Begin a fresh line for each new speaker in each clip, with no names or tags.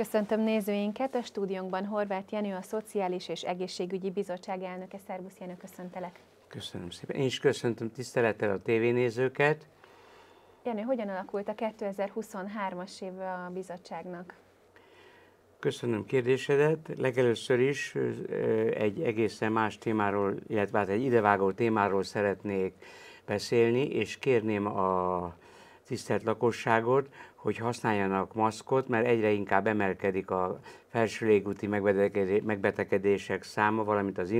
Köszöntöm nézőinket a stúdiónkban Horváth Jenő, a Szociális és Egészségügyi Bizottság elnöke. Szervusz Jenő, köszöntelek.
Köszönöm szépen. Én is köszöntöm tisztelettel a tévénézőket.
Jenő, hogyan alakult a 2023-as év a bizottságnak?
Köszönöm kérdésedet. Legelőször is egy egészen más témáról, illetve hát egy idevágó témáról szeretnék beszélni, és kérném a tisztelt lakosságot, hogy használjanak maszkot, mert egyre inkább emelkedik a felső légúti megbetegedések száma, valamint az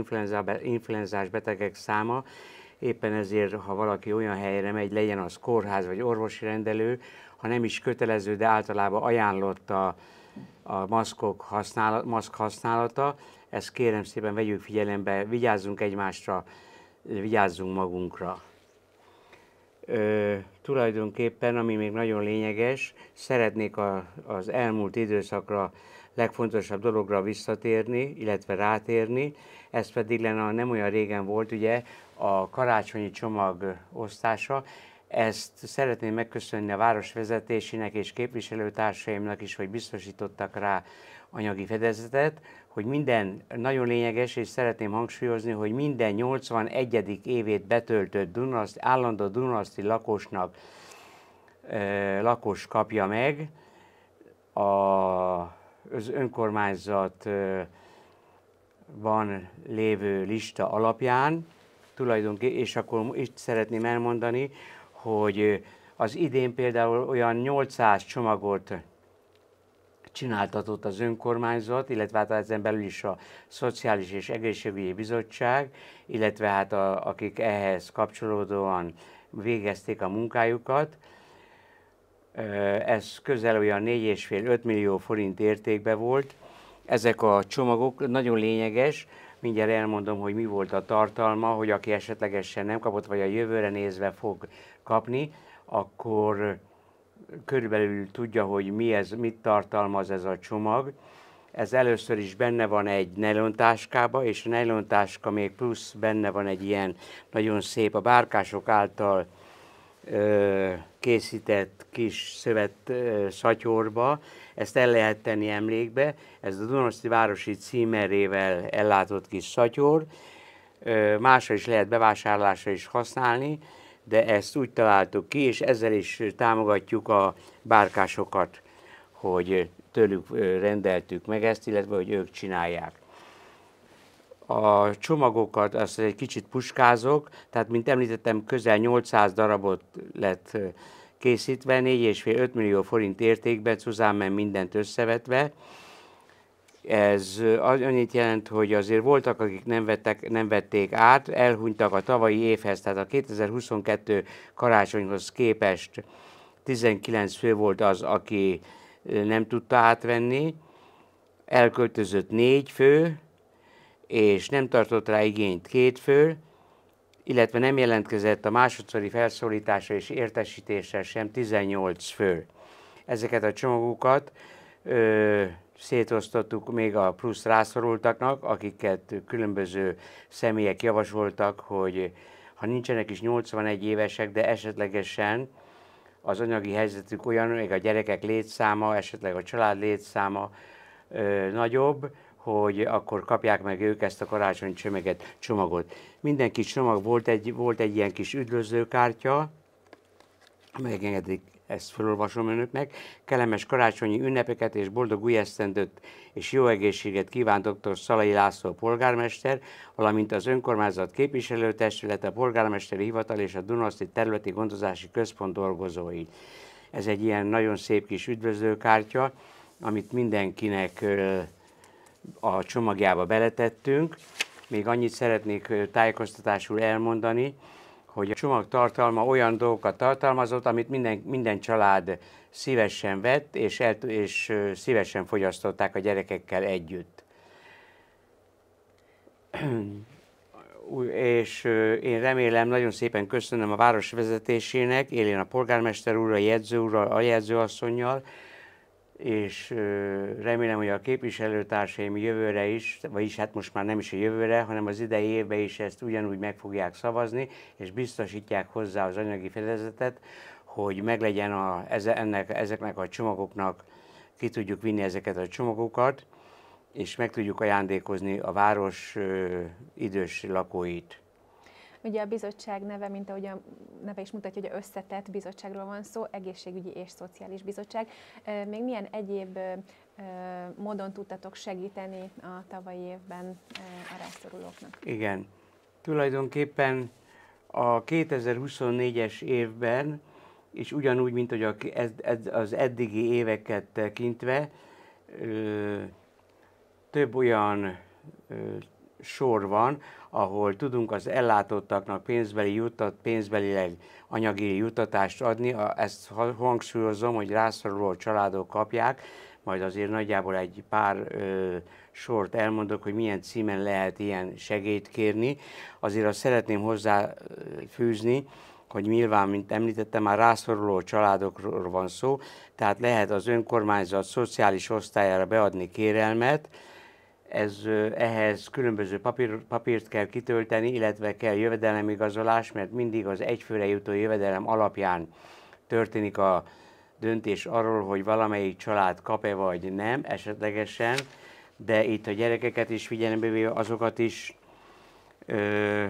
influenzás betegek száma. Éppen ezért, ha valaki olyan helyre megy, legyen az kórház vagy orvosi rendelő, ha nem is kötelező, de általában ajánlott a, a maszkok használat, maszk használata. Ezt kérem szépen vegyük figyelembe, vigyázzunk egymásra, vigyázzunk magunkra ö, tulajdonképpen, ami még nagyon lényeges, szeretnék a, az elmúlt időszakra legfontosabb dologra visszatérni, illetve rátérni, ez pedig lenne nem olyan régen volt ugye a karácsonyi csomag osztása, ezt szeretném megköszönni a városvezetésének és képviselőtársaimnak is, hogy biztosítottak rá anyagi fedezetet hogy minden, nagyon lényeges, és szeretném hangsúlyozni, hogy minden 81. évét betöltött Dunaszt, állandó Dunaszti lakosnak lakos kapja meg a, az önkormányzatban lévő lista alapján, és akkor itt szeretném elmondani, hogy az idén például olyan 800 csomagot csináltatott az önkormányzat, illetve hát ezen belül is a Szociális és Egészségügyi Bizottság, illetve hát a, akik ehhez kapcsolódóan végezték a munkájukat. Ez közel olyan 4,5-5 millió forint értékbe volt. Ezek a csomagok nagyon lényeges, mindjárt elmondom, hogy mi volt a tartalma, hogy aki esetlegesen nem kapott, vagy a jövőre nézve fog kapni, akkor körülbelül tudja, hogy mi ez, mit tartalmaz ez a csomag. Ez először is benne van egy nejlontáskában, és a nejlontáska még plusz benne van egy ilyen nagyon szép, a bárkások által ö, készített kis szövet ö, szatyorba. Ezt el lehet tenni emlékbe. Ez a Dunoszti Városi címerével ellátott kis szatyor. másra is lehet bevásárlásra is használni de ezt úgy találtuk ki, és ezzel is támogatjuk a bárkásokat, hogy tőlük rendeltük meg ezt, illetve hogy ők csinálják. A csomagokat azt egy kicsit puskázok, tehát mint említettem, közel 800 darabot lett készítve, 4,5-5 millió forint értékben, Cuzán mindent összevetve, ez annyit jelent, hogy azért voltak, akik nem, vettek, nem vették át, elhunytak a tavalyi évhez, tehát a 2022 karácsonyhoz képest 19 fő volt az, aki nem tudta átvenni, elköltözött négy fő, és nem tartott rá igényt két fő, illetve nem jelentkezett a másodszori felszólításra és értesítésre sem 18 fő. Ezeket a csomagokat ö, szétosztottuk még a plusz rászorultaknak, akiket különböző személyek javasoltak, hogy ha nincsenek is 81 évesek, de esetlegesen az anyagi helyzetük olyan, még a gyerekek létszáma, esetleg a család létszáma ö, nagyobb, hogy akkor kapják meg ők ezt a karácsony csömeget, csomagot. Minden kis csomag volt egy, volt egy ilyen kis üdvözlőkártya, megengedték ezt felolvasom önöknek. Kellemes karácsonyi ünnepeket és boldog új esztendőt és jó egészséget kíván dr. Szalai László polgármester, valamint az önkormányzat képviselőtestület, a polgármesteri hivatal és a Dunaszti területi gondozási központ dolgozói. Ez egy ilyen nagyon szép kis üdvözlőkártya, amit mindenkinek a csomagjába beletettünk. Még annyit szeretnék tájékoztatásul elmondani, hogy a csomag tartalma olyan dolgokat tartalmazott, amit minden, minden család szívesen vett, és, el, és szívesen fogyasztották a gyerekekkel együtt. és én remélem, nagyon szépen köszönöm a város vezetésének, élén a polgármester úrral, a jegyző úrral, a jegyzőasszonynal, és remélem, hogy a képviselőtársaim jövőre is, vagyis hát most már nem is a jövőre, hanem az idei évben is ezt ugyanúgy meg fogják szavazni, és biztosítják hozzá az anyagi fedezetet, hogy meglegyen a, ennek, ezeknek a csomagoknak, ki tudjuk vinni ezeket a csomagokat, és meg tudjuk ajándékozni a város idős lakóit.
Ugye a bizottság neve, mint ahogy a neve is mutatja, hogy összetett bizottságról van szó, egészségügyi és szociális bizottság. Még milyen egyéb módon tudtatok segíteni a tavalyi évben a rászorulóknak?
Igen. Tulajdonképpen a 2024-es évben, és ugyanúgy, mint hogy az eddigi éveket tekintve, több olyan sor van, ahol tudunk az ellátottaknak pénzbeli jutat, pénzbelileg anyagi jutatást adni, ezt hangsúlyozom, hogy rászoruló családok kapják, majd azért nagyjából egy pár ö, sort elmondok, hogy milyen címen lehet ilyen segélyt kérni. Azért azt szeretném hozzáfűzni, hogy nyilván, mint említettem, már rászoruló családokról van szó, tehát lehet az önkormányzat szociális osztályára beadni kérelmet, ez, ehhez különböző papír, papírt kell kitölteni, illetve kell jövedelemigazolás, mert mindig az egyfőre jutó jövedelem alapján történik a döntés arról, hogy valamelyik család kap-e vagy nem, esetlegesen, de itt a gyerekeket is figyelembe véve azokat is ö,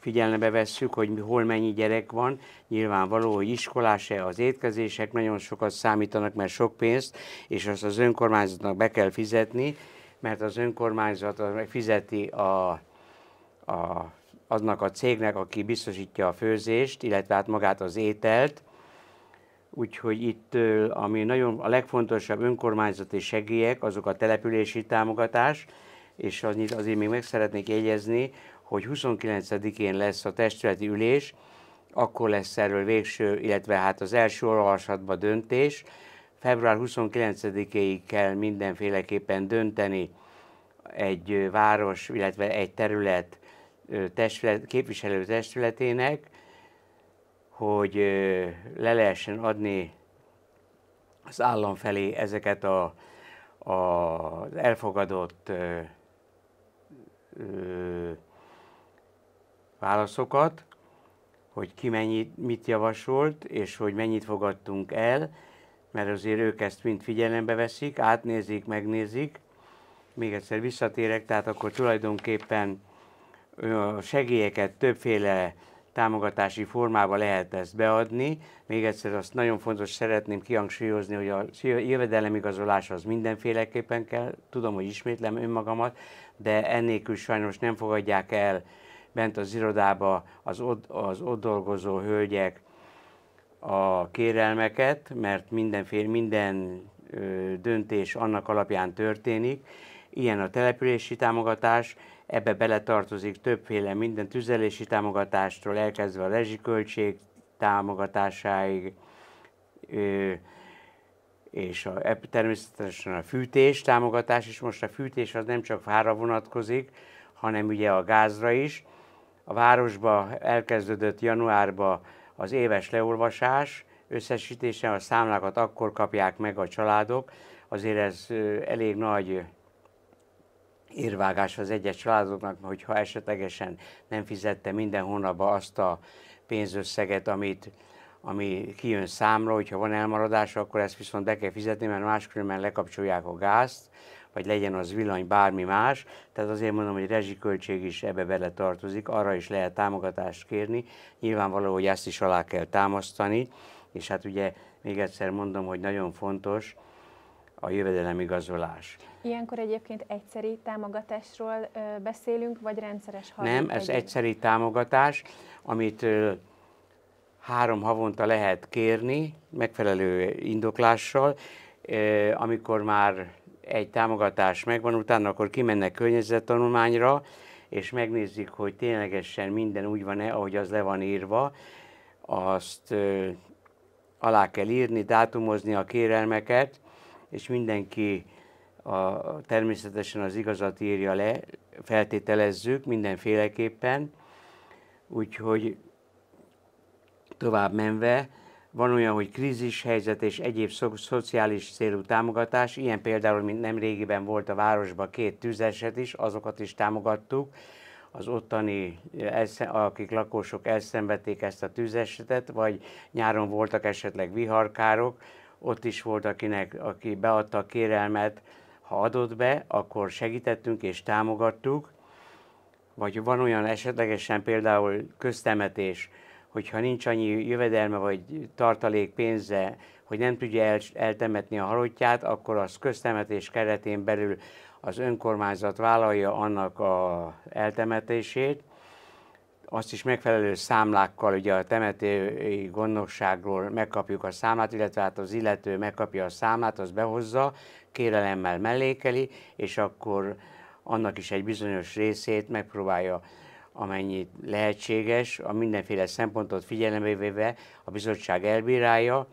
figyelembe vesszük, hogy hol mennyi gyerek van. Nyilvánvaló, hogy iskolás-e az étkezések nagyon sokat számítanak, mert sok pénzt, és azt az önkormányzatnak be kell fizetni, mert az önkormányzat fizeti a, a, aznak a cégnek, aki biztosítja a főzést, illetve hát magát az ételt. Úgyhogy itt, ami nagyon a legfontosabb önkormányzati segélyek, azok a települési támogatás, és annyit azért még meg szeretnék jegyezni, hogy 29-én lesz a testületi ülés, akkor lesz erről végső, illetve hát az első olvasatban döntés, február 29-ig kell mindenféleképpen dönteni egy város, illetve egy terület testület, képviselő testületének, hogy le lehessen adni az állam felé ezeket a, a, az elfogadott ö, ö, válaszokat, hogy ki mennyit, mit javasolt, és hogy mennyit fogadtunk el, mert azért ők ezt mind figyelembe veszik, átnézik, megnézik. Még egyszer visszatérek, tehát akkor tulajdonképpen a segélyeket többféle támogatási formába lehet ezt beadni. Még egyszer azt nagyon fontos szeretném kihangsúlyozni, hogy a jövedelemigazolás az mindenféleképpen kell. Tudom, hogy ismétlem önmagamat, de ennélkül sajnos nem fogadják el bent az irodába az ott, az ott dolgozó hölgyek a kérelmeket, mert mindenféle, minden döntés annak alapján történik. Ilyen a települési támogatás, ebbe beletartozik többféle minden tüzelési támogatástól, elkezdve a rezsiköltség támogatásáig, és a, e, természetesen a fűtés támogatás is. Most a fűtés az nem csak fára vonatkozik, hanem ugye a gázra is. A városba elkezdődött januárba az éves leolvasás összesítésen a számlákat akkor kapják meg a családok, azért ez elég nagy érvágás az egyes családoknak, hogyha esetlegesen nem fizette minden hónapban azt a pénzösszeget, amit, ami kijön számra, hogyha van elmaradás, akkor ezt viszont be kell fizetni, mert máskülönben lekapcsolják a gázt, vagy legyen az villany, bármi más. Tehát azért mondom, hogy rezsiköltség is ebbe bele tartozik, arra is lehet támogatást kérni. Nyilvánvaló, hogy ezt is alá kell támasztani, és hát ugye még egyszer mondom, hogy nagyon fontos, a jövedelemigazolás.
Ilyenkor egyébként egyszeri támogatásról ö, beszélünk, vagy rendszeres hallgatás? Nem, ez egyszeri
támogatás, amit ö, három havonta lehet kérni, megfelelő indoklással, ö, amikor már egy támogatás megvan, utána akkor kimennek környezettanulmányra, és megnézik, hogy ténylegesen minden úgy van-e, ahogy az le van írva, azt ö, alá kell írni, dátumozni a kérelmeket, és mindenki a, természetesen az igazat írja le, feltételezzük mindenféleképpen, úgyhogy tovább menve van olyan, hogy krízis helyzet és egyéb szo- szociális célú támogatás, ilyen például, mint nem régiben volt a városban két tűzeset is, azokat is támogattuk, az ottani, akik lakosok elszenvedték ezt a tűzesetet, vagy nyáron voltak esetleg viharkárok, ott is volt, akinek, aki beadta a kérelmet, ha adott be, akkor segítettünk és támogattuk, vagy van olyan esetlegesen például köztemetés, hogyha nincs annyi jövedelme vagy tartalék pénze, hogy nem tudja el, eltemetni a halottját, akkor az köztemetés keretén belül az önkormányzat vállalja annak a eltemetését, azt is megfelelő számlákkal, ugye a temetői gondosságról megkapjuk a számlát, illetve hát az illető megkapja a számlát, az behozza, kérelemmel mellékeli, és akkor annak is egy bizonyos részét megpróbálja amennyi lehetséges, a mindenféle szempontot figyelembe véve a bizottság elbírálja,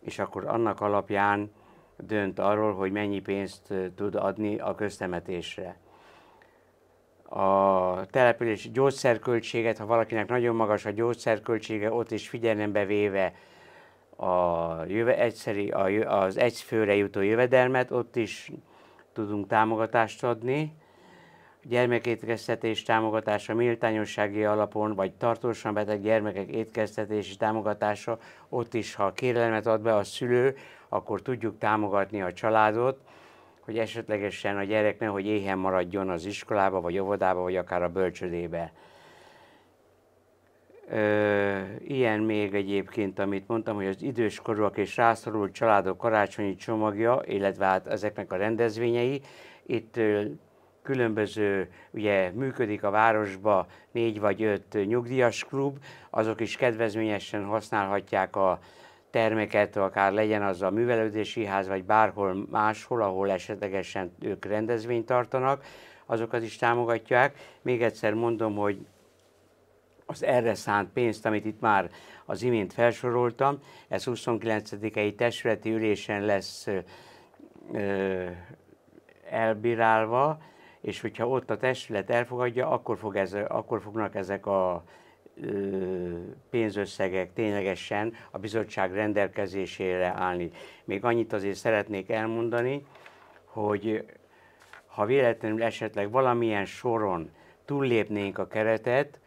és akkor annak alapján dönt arról, hogy mennyi pénzt tud adni a köztemetésre. A település gyógyszerköltséget, ha valakinek nagyon magas a gyógyszerköltsége, ott is figyelembe véve a jöve, egyszeri, a, az egyfőre jutó jövedelmet, ott is tudunk támogatást adni, gyermekétkeztetés támogatása méltányossági alapon, vagy tartósan beteg gyermekek étkeztetési támogatása, ott is, ha kérelmet ad be a szülő, akkor tudjuk támogatni a családot, hogy esetlegesen a gyerek nehogy éhen maradjon az iskolába, vagy óvodába, vagy akár a bölcsödébe. Ö, ilyen még egyébként, amit mondtam, hogy az időskorúak és rászorult családok karácsonyi csomagja, illetve hát ezeknek a rendezvényei, itt különböző, ugye működik a városba négy vagy öt nyugdíjas klub, azok is kedvezményesen használhatják a termeket, akár legyen az a művelődési ház, vagy bárhol máshol, ahol esetlegesen ők rendezvényt tartanak, azokat is támogatják. Még egyszer mondom, hogy az erre szánt pénzt, amit itt már az imént felsoroltam, ez 29-i testületi ülésen lesz ö, elbírálva, és hogyha ott a testület elfogadja, akkor, fog ez, akkor fognak ezek a pénzösszegek ténylegesen a bizottság rendelkezésére állni. Még annyit azért szeretnék elmondani, hogy ha véletlenül esetleg valamilyen soron túllépnénk a keretet,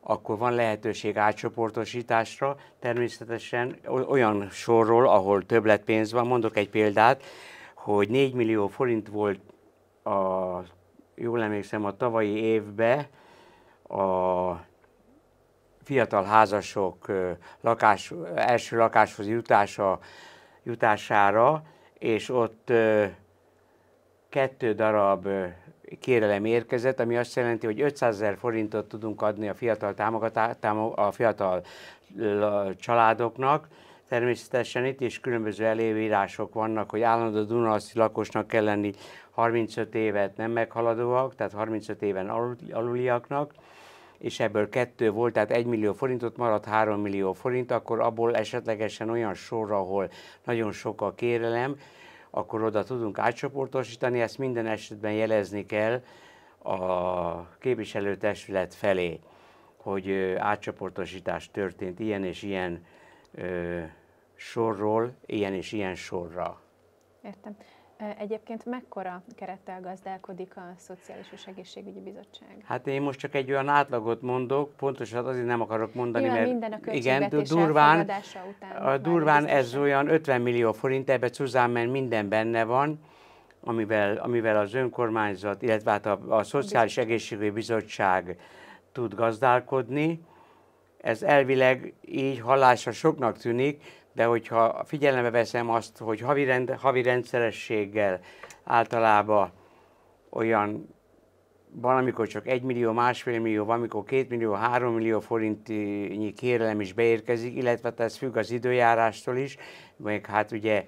akkor van lehetőség átcsoportosításra, természetesen olyan sorról, ahol többletpénz van. Mondok egy példát, hogy 4 millió forint volt a jól emlékszem, a tavalyi évben a fiatal házasok lakás, első lakáshoz jutása, jutására, és ott kettő darab kérelem érkezett, ami azt jelenti, hogy 500 ezer forintot tudunk adni a fiatal, támogatá, támog, a fiatal családoknak, Természetesen itt is különböző elévírások vannak, hogy állandó Dunaszi lakosnak kell lenni 35 évet nem meghaladóak, tehát 35 éven aluliaknak, és ebből kettő volt, tehát 1 millió forintot maradt 3 millió forint, akkor abból esetlegesen olyan sorra, ahol nagyon sok a kérelem, akkor oda tudunk átcsoportosítani, ezt minden esetben jelezni kell a képviselőtestület felé, hogy átcsoportosítás történt ilyen és ilyen ö, sorról ilyen és ilyen sorra.
Értem. Egyébként mekkora kerettel gazdálkodik a Szociális és Egészségügyi Bizottság?
Hát én most csak egy olyan átlagot mondok, pontosan hát azért nem akarok mondani, Nyilván mert minden a igen, durván, után a durván ez olyan 50 millió forint, ebbe mert minden benne van, amivel, amivel az önkormányzat, illetve hát a, a Szociális Egészségügyi Bizottság tud gazdálkodni. Ez elvileg így hallásra soknak tűnik, de hogyha figyelembe veszem azt, hogy havi, rend, havi rendszerességgel általában olyan van, amikor csak 1 millió, másfél millió, van, amikor 2 millió, 3 millió forintnyi kérelem is beérkezik, illetve hát ez függ az időjárástól is, meg hát ugye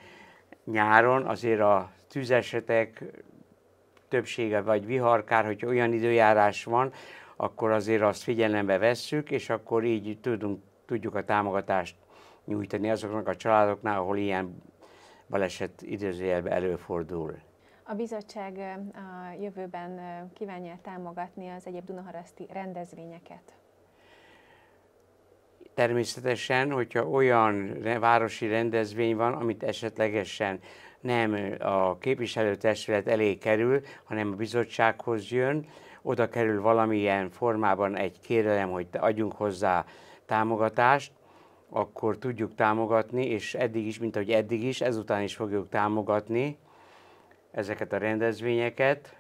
nyáron azért a tűzesetek többsége vagy viharkár, hogy olyan időjárás van, akkor azért azt figyelembe vesszük, és akkor így tudunk, tudjuk a támogatást nyújtani azoknak a családoknál, ahol ilyen baleset időzőjelben előfordul.
A bizottság a jövőben kívánja támogatni az egyéb Dunaharaszti rendezvényeket?
Természetesen, hogyha olyan városi rendezvény van, amit esetlegesen nem a képviselőtestület elé kerül, hanem a bizottsághoz jön, oda kerül valamilyen formában egy kérelem, hogy adjunk hozzá támogatást, akkor tudjuk támogatni, és eddig is, mint ahogy eddig is, ezután is fogjuk támogatni ezeket a rendezvényeket,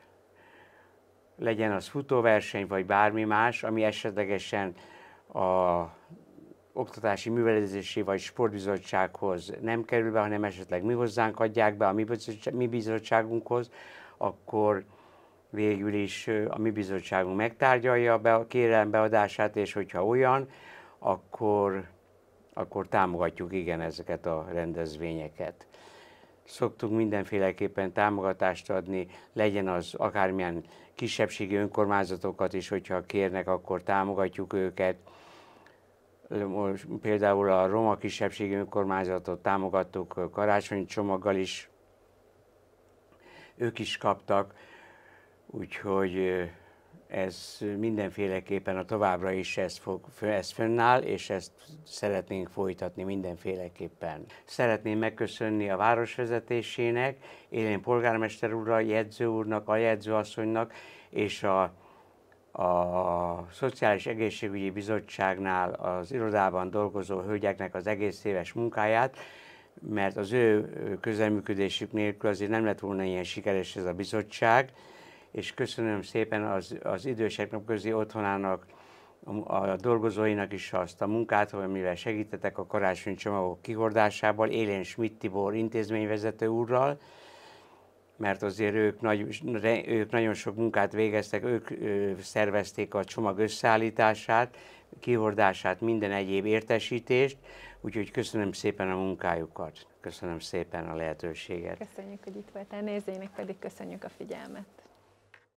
legyen az futóverseny, vagy bármi más, ami esetlegesen a oktatási művelezési vagy sportbizottsághoz nem kerül be, hanem esetleg mi hozzánk adják be, a mi bizottságunkhoz, akkor végül is a mi bizottságunk megtárgyalja be a kérelem beadását, és hogyha olyan, akkor, akkor támogatjuk igen ezeket a rendezvényeket. Szoktunk mindenféleképpen támogatást adni, legyen az akármilyen kisebbségi önkormányzatokat is, hogyha kérnek, akkor támogatjuk őket. Most például a roma kisebbségi önkormányzatot támogattuk karácsonyi csomaggal is, ők is kaptak Úgyhogy ez mindenféleképpen a továbbra is ez, fog, ez fönnáll, és ezt szeretnénk folytatni mindenféleképpen. Szeretném megköszönni a városvezetésének, élén polgármester úrra, jegyző úrnak, a jegyzőasszonynak, és a a Szociális Egészségügyi Bizottságnál az irodában dolgozó hölgyeknek az egész éves munkáját, mert az ő közelműködésük nélkül azért nem lett volna ilyen sikeres ez a bizottság, és köszönöm szépen az, az idősek napközi otthonának, a, a dolgozóinak is azt a munkát, amivel segítetek a karácsony csomagok kihordásával, élén Schmidt Tibor intézményvezető úrral, mert azért ők, nagy, ők nagyon sok munkát végeztek, ők ö, szervezték a csomag összeállítását, kihordását, minden egyéb értesítést, úgyhogy köszönöm szépen a munkájukat, köszönöm szépen a lehetőséget.
Köszönjük, hogy itt voltál, nézőinek pedig köszönjük a figyelmet.